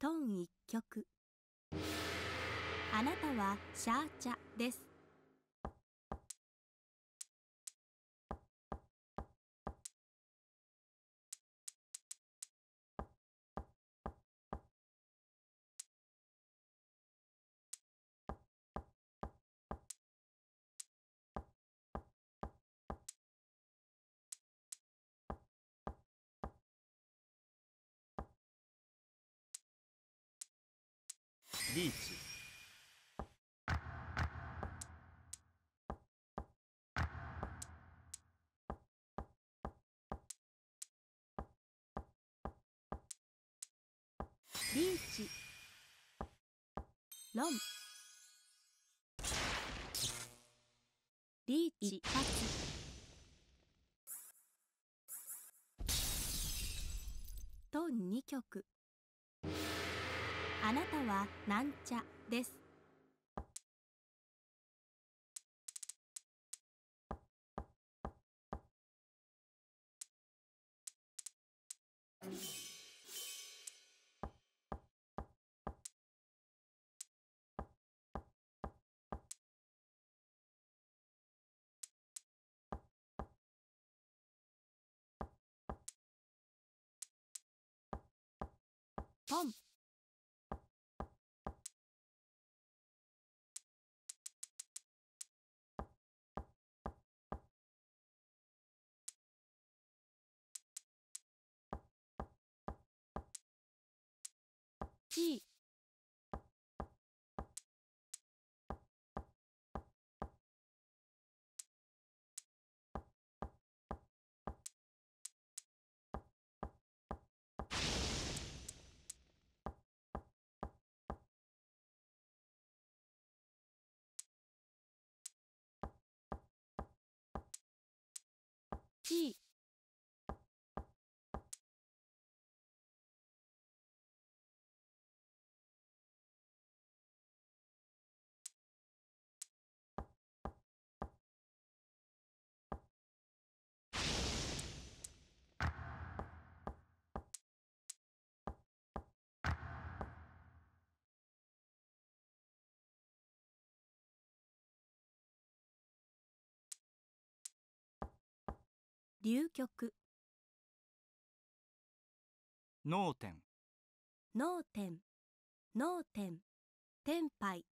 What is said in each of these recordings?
トン一曲あなたはシャーチャですリーチリーチロンリーチ一チ。トン二曲あなたはなんちゃですポンしい。G 流局脳天脳天脳天天杯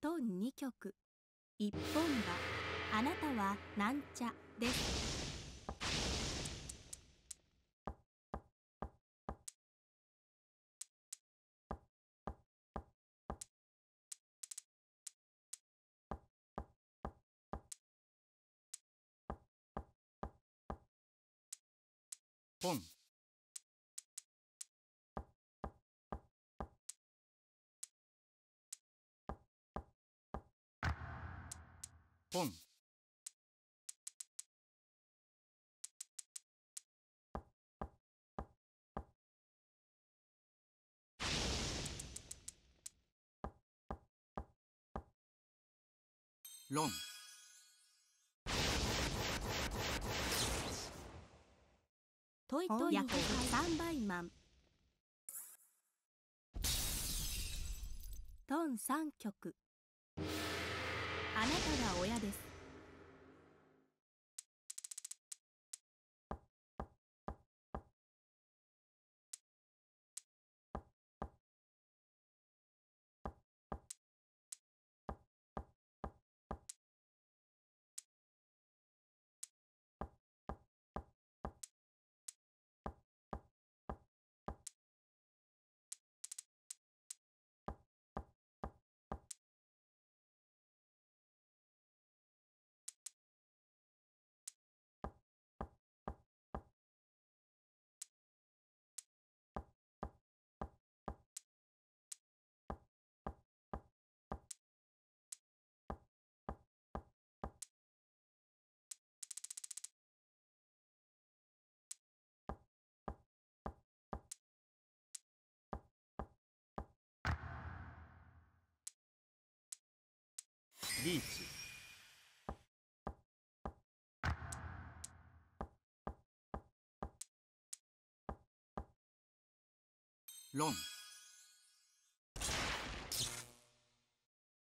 トン二曲一本馬あなたはなんちゃです本本論トイトイ倍マントン曲あなたが親ですリーチロン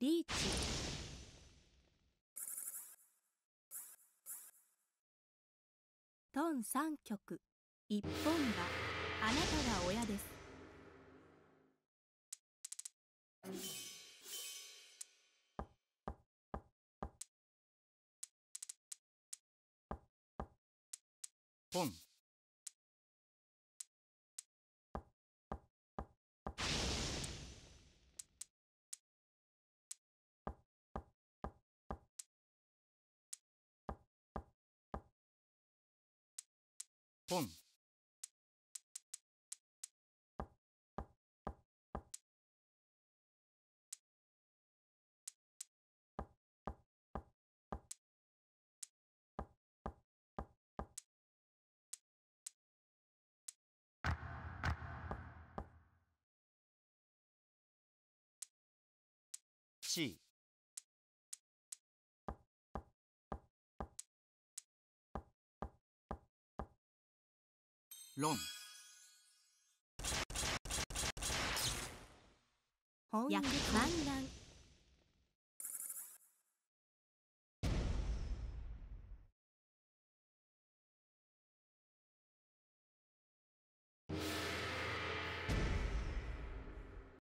リーチトン三曲一本があなたが親ですポンポン C 論翻訳漫談